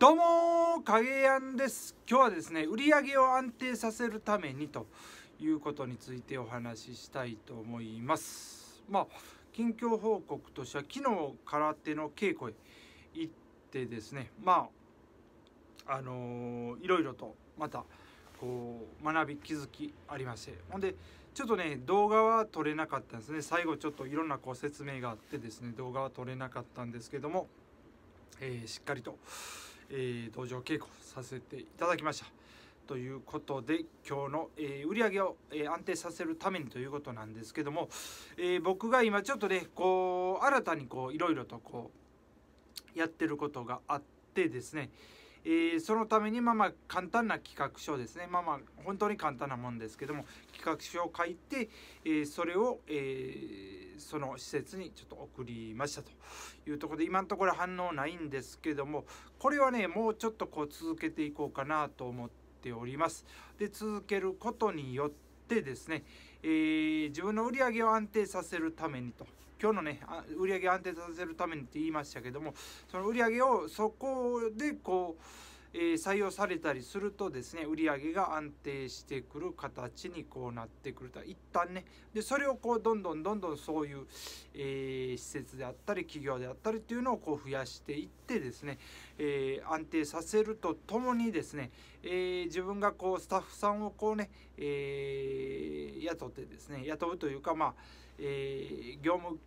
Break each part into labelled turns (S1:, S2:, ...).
S1: どうも影やんです今日はですね売り上げを安定させるためにということについてお話ししたいと思いますまあ近況報告としては昨日空手の稽古へ行ってですねまああのー、いろいろとまたこう学び気づきありましてほんでちょっとね動画は撮れなかったんですね最後ちょっといろんなこう説明があってですね動画は撮れなかったんですけども、えー、しっかりとえー、道場稽古させていただきました。ということで今日の、えー、売り上げを、えー、安定させるためにということなんですけども、えー、僕が今ちょっとねこう新たにこういろいろとこうやってることがあってですね、えそのためにまあまあ簡単な企画書ですねまあまあ本当に簡単なもんですけども企画書を書いて、えそれを、えーその施設にちょっと送りましたというところで今のところ反応ないんですけどもこれはねもうちょっとこう続けていこうかなと思っておりますで続けることによってですね、えー、自分の売り上げを安定させるためにと今日のね売り上げ安定させるためにって言いましたけどもその売り上げをそこでこうえ採用されたりするとですね売り上げが安定してくる形にこうなってくると一旦ねでそれをこうどんどんどんどんそういう、えー、施設であったり企業であったりっていうのをこう増やしていってですね、えー、安定させるとともにですね、えー、自分がこうスタッフさんをこうね、え雇ってですね雇うというかまあ、え業務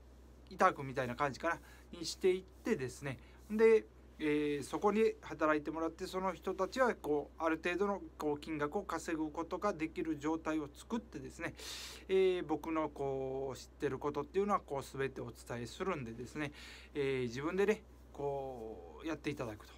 S1: 委託みたいな感じかなにしていってですねでえー、そこに働いてもらってその人たちはこうある程度のこう金額を稼ぐことができる状態を作ってですね、えー、僕のこう知ってることっていうのはこう全てお伝えするんでですね、えー、自分でねこうやっていただくと。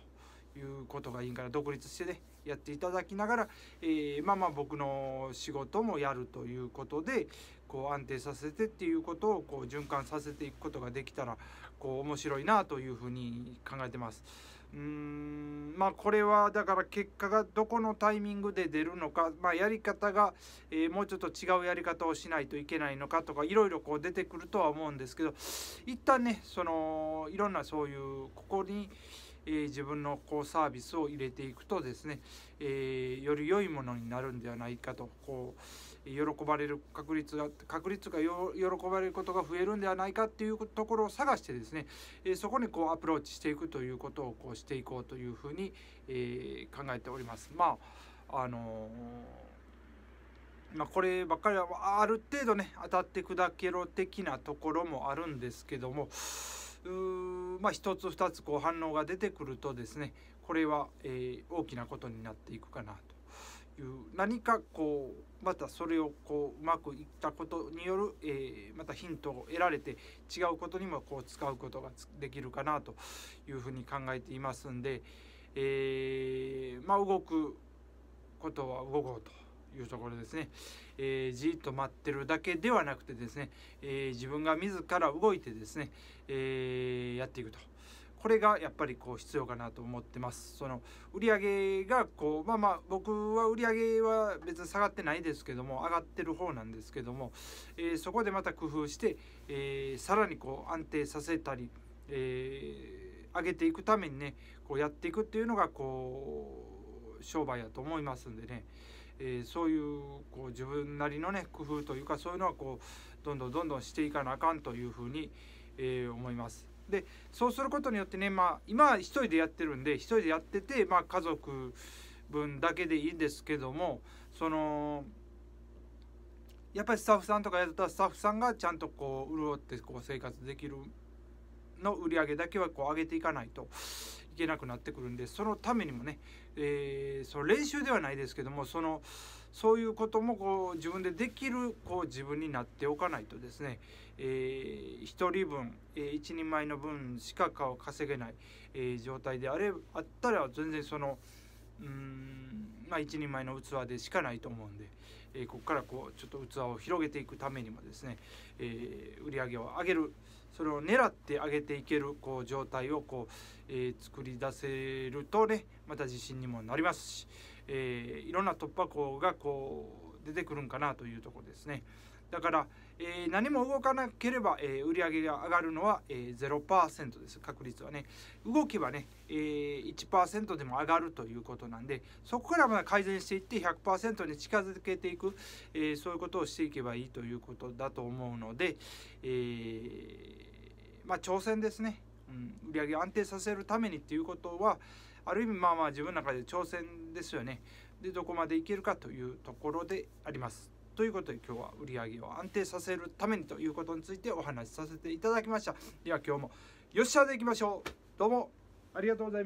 S1: いうことがいいから独立してねやっていただきながら、えー、まあまあ僕の仕事もやるということでこう安定させてっていうことをこう循環させていくことができたらこう面白いなというふうに考えてます。うーんまあこれはだから結果がどこのタイミングで出るのか、まあ、やり方が、えー、もうちょっと違うやり方をしないといけないのかとかいろいろこう出てくるとは思うんですけど一旦ねそのいろんなそういうここにえー、自分のこうサービスを入れていくとですね、えー、より良いものになるんではないかとこう喜ばれる確率が確率が喜ばれることが増えるんではないかっていうところを探してですね、えー、そこにこうアプローチしていくということをこうしていこうというふうに、え考えております。まああのまあ、こればっかりはある程度ね当たって砕けろ的なところもあるんですけどもうーまあ、1つ2つこう反応が出てくるとですねこれは、え大きなことになっていくかなという何かこうまたそれをこううまくいったことによる、えまたヒントを得られて違うことにもこう使うことができるかなというふうに考えていますんで、えまあ、動くことは動こうと。いうところですね、えー、じっと待ってるだけではなくてですね、えー、自分が自ら動いてですね、えー、やっていくと。これがやっぱりこう必要かなと思ってます。その売上がこうまあまあ僕は売上は別に下がってないですけども上がってる方なんですけども、えー、そこでまた工夫して、えー、さらにこう安定させたり、えー、上げていくためにねこうやっていくっていうのがこう商売やと思いますんでね。えそういうこう自分なりのね工夫というかそういうのはこうどんどんどんどんしていかなあかんというふうに、え思います。でそうすることによってね、まあ、今一人でやってるんで一人でやってて、まあ、家族分だけでいいんですけどもそのやっぱりスタッフさんとかやったらスタッフさんがちゃんとこう潤ってこう生活できるの売り上げだけはこう上げていかないといけなくなってくるんでそのためにもね、えー、その練習ではないですけどもそのそういうこともこう自分でできるこう自分になっておかないとですね、えー、1人分、えー、1人前の分しかかを稼げない、えー、状態であれあったら全然そのうんまあ人前の器でしかないと思うんで。えここからこうちょっと器を広げていくためにもですね、え売り上げを上げるそれを狙って上げていけるこう状態をこう、え作り出せるとねまた自信にもなりますし、えいろんな突破口がこう出てくるんかなというところですね。だから、えー、何も動かなければ、えー、売上が上がるのは、えー、0%です確率はね動けばね、えー、1%でも上がるということなんでそこからまだ改善していって100%に近づけていく、えー、そういうことをしていけばいいということだと思うので、えー、まあ挑戦ですね、うん、売上を安定させるためにっていうことはある意味まあまあ自分の中で挑戦ですよねでどこまでいけるかというところであります。ということで今日は売り上げを安定させるためにということについてお話しさせていただきましたでは今日もよっしゃでいきましょうどうもありがとうございます